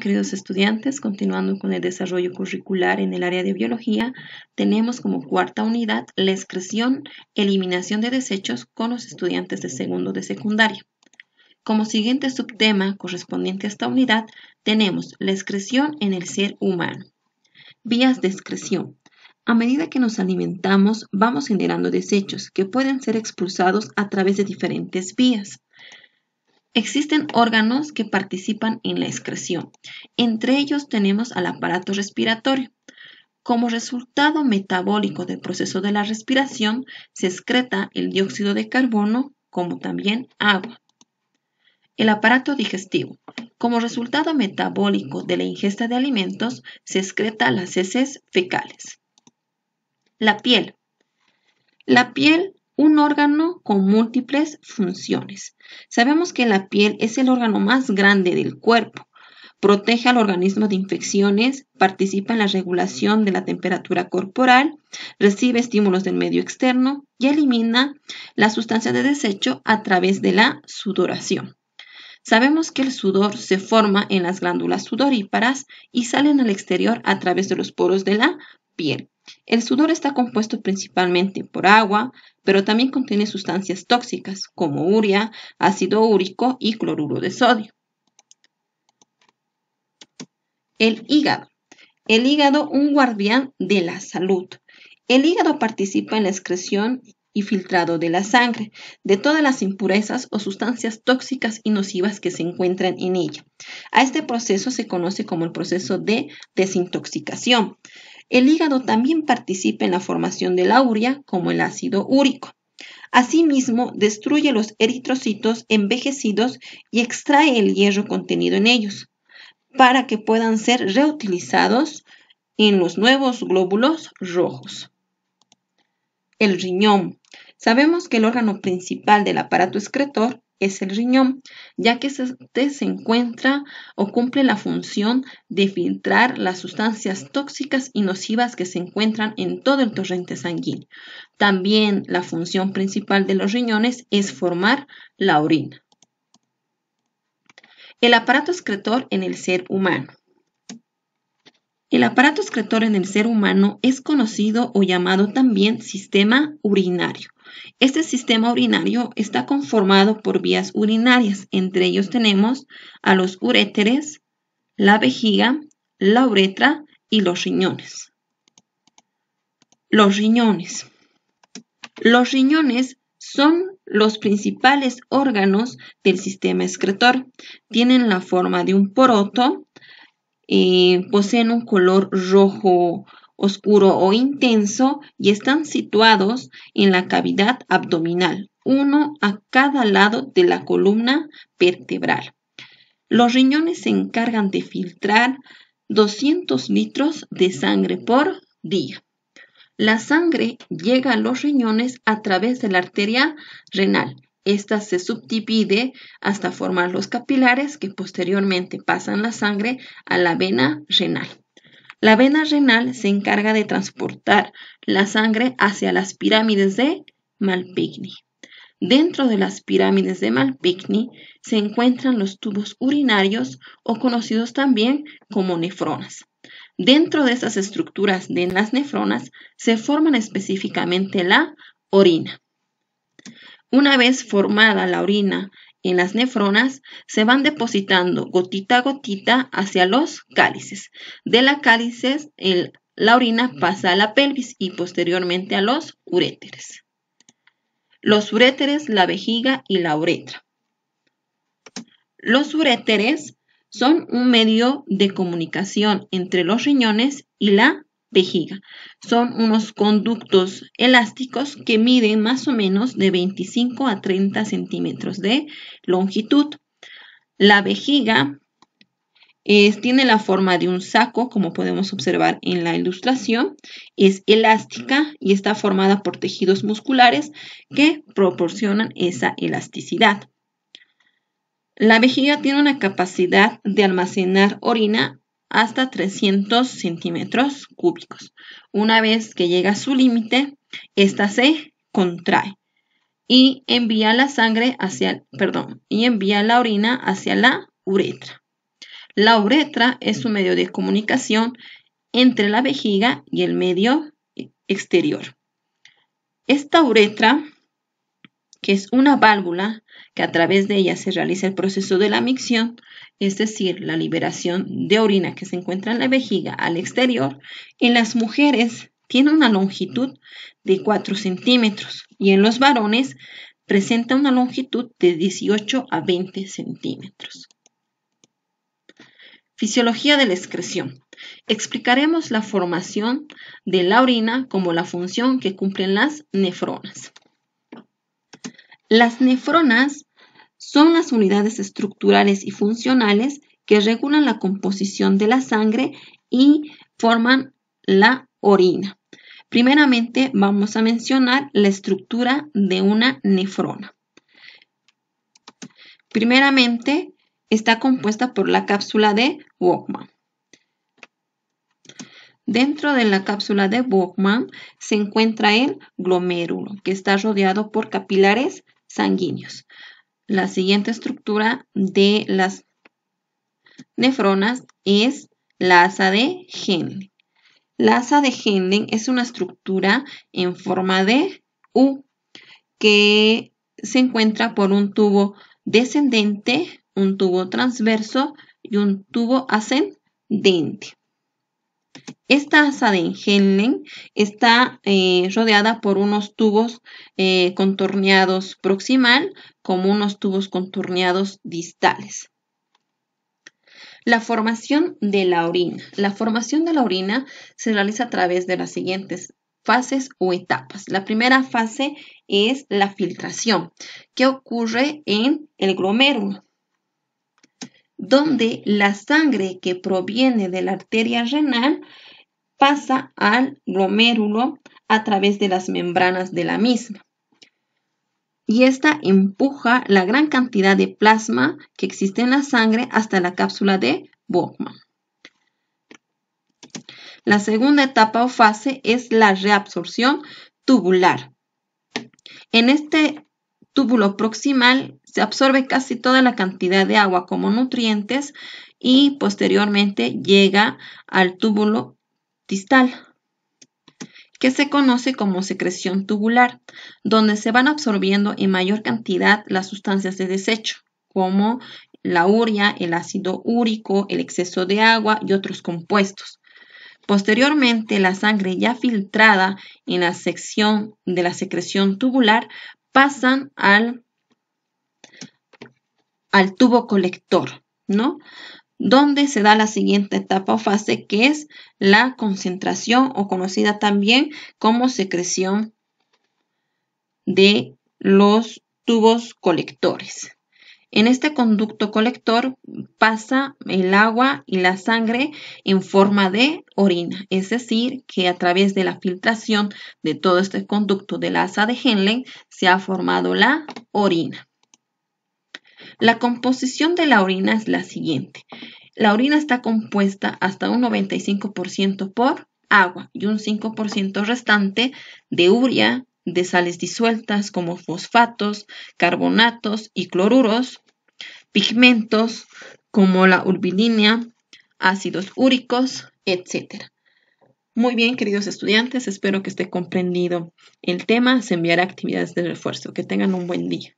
queridos estudiantes? Continuando con el desarrollo curricular en el área de biología, tenemos como cuarta unidad la excreción, eliminación de desechos con los estudiantes de segundo de secundaria. Como siguiente subtema correspondiente a esta unidad, tenemos la excreción en el ser humano. Vías de excreción. A medida que nos alimentamos, vamos generando desechos que pueden ser expulsados a través de diferentes vías. Existen órganos que participan en la excreción. Entre ellos tenemos al aparato respiratorio. Como resultado metabólico del proceso de la respiración, se excreta el dióxido de carbono como también agua. El aparato digestivo. Como resultado metabólico de la ingesta de alimentos, se excreta las heces fecales. La piel. La piel un órgano con múltiples funciones. Sabemos que la piel es el órgano más grande del cuerpo. Protege al organismo de infecciones, participa en la regulación de la temperatura corporal, recibe estímulos del medio externo y elimina la sustancia de desecho a través de la sudoración. Sabemos que el sudor se forma en las glándulas sudoríparas y salen al exterior a través de los poros de la piel. El sudor está compuesto principalmente por agua, pero también contiene sustancias tóxicas como urea, ácido úrico y cloruro de sodio. El hígado. El hígado, un guardián de la salud. El hígado participa en la excreción y filtrado de la sangre, de todas las impurezas o sustancias tóxicas y nocivas que se encuentran en ella. A este proceso se conoce como el proceso de desintoxicación. El hígado también participa en la formación de la urea, como el ácido úrico. Asimismo, destruye los eritrocitos envejecidos y extrae el hierro contenido en ellos, para que puedan ser reutilizados en los nuevos glóbulos rojos. El riñón. Sabemos que el órgano principal del aparato excretor es el riñón, ya que este se encuentra o cumple la función de filtrar las sustancias tóxicas y nocivas que se encuentran en todo el torrente sanguíneo. También la función principal de los riñones es formar la orina. El aparato excretor en el ser humano. El aparato excretor en el ser humano es conocido o llamado también sistema urinario. Este sistema urinario está conformado por vías urinarias. Entre ellos tenemos a los uréteres, la vejiga, la uretra y los riñones. Los riñones. Los riñones son los principales órganos del sistema excretor. Tienen la forma de un poroto, y eh, poseen un color rojo oscuro o intenso y están situados en la cavidad abdominal, uno a cada lado de la columna vertebral. Los riñones se encargan de filtrar 200 litros de sangre por día. La sangre llega a los riñones a través de la arteria renal. Esta se subdivide hasta formar los capilares que posteriormente pasan la sangre a la vena renal. La vena renal se encarga de transportar la sangre hacia las pirámides de Malpighi. Dentro de las pirámides de Malpighi se encuentran los tubos urinarios o conocidos también como nefronas. Dentro de estas estructuras de las nefronas se forman específicamente la orina. Una vez formada la orina en las nefronas se van depositando gotita a gotita hacia los cálices. De la cálices, la orina pasa a la pelvis y posteriormente a los uréteres. Los uréteres, la vejiga y la uretra. Los uréteres son un medio de comunicación entre los riñones y la vejiga. Son unos conductos elásticos que miden más o menos de 25 a 30 centímetros de longitud. La vejiga tiene la forma de un saco, como podemos observar en la ilustración. Es elástica y está formada por tejidos musculares que proporcionan esa elasticidad. La vejiga tiene una capacidad de almacenar orina hasta 300 centímetros cúbicos. Una vez que llega a su límite, ésta se contrae y envía la sangre hacia, perdón, y envía la orina hacia la uretra. La uretra es un medio de comunicación entre la vejiga y el medio exterior. Esta uretra, que es una válvula que a través de ella se realiza el proceso de la micción, es decir, la liberación de orina que se encuentra en la vejiga al exterior, en las mujeres tiene una longitud de 4 centímetros y en los varones presenta una longitud de 18 a 20 centímetros. Fisiología de la excreción. Explicaremos la formación de la orina como la función que cumplen las nefronas. Las nefronas son las unidades estructurales y funcionales que regulan la composición de la sangre y forman la orina. Primeramente vamos a mencionar la estructura de una nefrona. Primeramente está compuesta por la cápsula de Walkman. Dentro de la cápsula de Walkman se encuentra el glomérulo, que está rodeado por capilares sanguíneos. La siguiente estructura de las nefronas es la asa de Henle. La asa de Henle es una estructura en forma de U que se encuentra por un tubo descendente, un tubo transverso y un tubo ascendente. Esta asa de está eh, rodeada por unos tubos eh, contorneados proximal como unos tubos contorneados distales. La formación de la orina. La formación de la orina se realiza a través de las siguientes fases o etapas. La primera fase es la filtración, que ocurre en el glomérulo donde la sangre que proviene de la arteria renal pasa al glomérulo a través de las membranas de la misma. Y esta empuja la gran cantidad de plasma que existe en la sangre hasta la cápsula de Bowman. La segunda etapa o fase es la reabsorción tubular. En, este, túbulo proximal se absorbe casi toda la cantidad de agua como nutrientes y posteriormente llega al túbulo distal que se conoce como secreción tubular, donde se van absorbiendo en mayor cantidad las sustancias de desecho, como la urea, el ácido úrico, el exceso de agua y otros compuestos. Posteriormente, la sangre ya filtrada en la sección de la secreción tubular pasan al, tubo colector, ¿no? Donde se da la siguiente etapa o fase que es la concentración o conocida también como secreción de los tubos colectores. En este conducto colector pasa el agua y la sangre en forma de orina, es decir, que a través de la filtración de todo este conducto la asa de Henle se ha formado la orina. La composición de la orina es la siguiente. La orina está compuesta hasta un 95% por agua y un 5% restante de urea, de sales disueltas como fosfatos, carbonatos y cloruros, pigmentos como la urbilínea ácidos úricos, etc. Muy bien, queridos estudiantes, espero que esté comprendido el tema. Se enviará actividades de refuerzo. Que tengan un buen día.